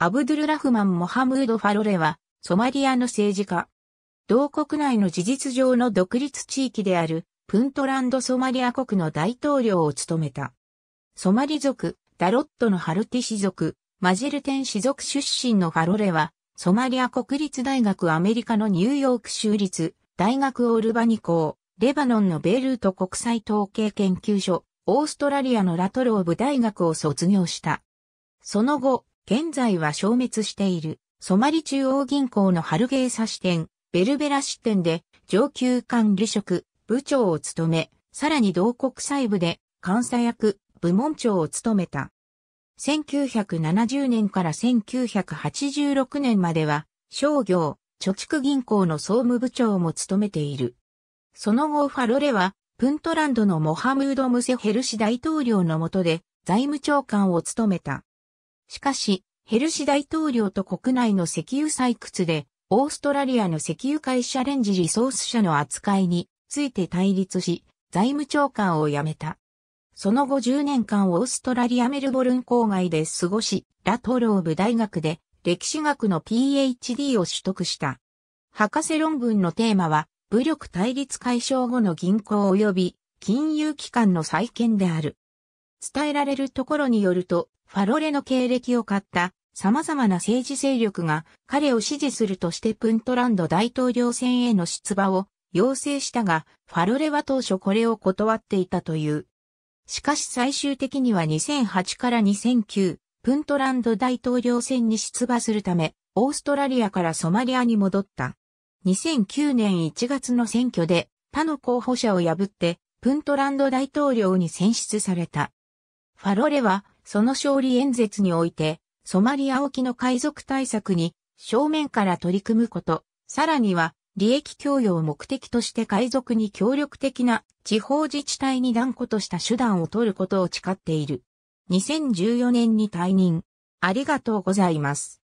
アブドゥルラフマン・モハムード・ファロレは、ソマリアの政治家。同国内の事実上の独立地域である、プントランド・ソマリア国の大統領を務めた。ソマリ族、ダロットのハルティ氏族、マジルテン氏族出身のファロレは、ソマリア国立大学アメリカのニューヨーク州立、大学オールバニ校、レバノンのベルート国際統計研究所、オーストラリアのラトローブ大学を卒業した。その後、現在は消滅している、ソマリ中央銀行のハルゲーサ支店、ベルベラ支店で上級管理職、部長を務め、さらに同国際部で監査役、部門長を務めた。1970年から1986年までは、商業、貯蓄銀行の総務部長も務めている。その後ファロレは、プントランドのモハムード・ムセヘルシ大統領の下で財務長官を務めた。しかし、ヘルシ大統領と国内の石油採掘で、オーストラリアの石油会社レンジリソース社の扱いについて対立し、財務長官を辞めた。その後10年間オーストラリアメルボルン郊外で過ごし、ラトローブ大学で歴史学の PhD を取得した。博士論文のテーマは、武力対立解消後の銀行及び金融機関の再建である。伝えられるところによると、ファロレの経歴を買った様々な政治勢力が彼を支持するとしてプントランド大統領選への出馬を要請したが、ファロレは当初これを断っていたという。しかし最終的には2008から2009、プントランド大統領選に出馬するため、オーストラリアからソマリアに戻った。2009年1月の選挙で他の候補者を破って、プントランド大統領に選出された。ファロレは、その勝利演説において、ソマリア沖の海賊対策に正面から取り組むこと、さらには、利益供与を目的として海賊に協力的な地方自治体に断固とした手段を取ることを誓っている。2014年に退任。ありがとうございます。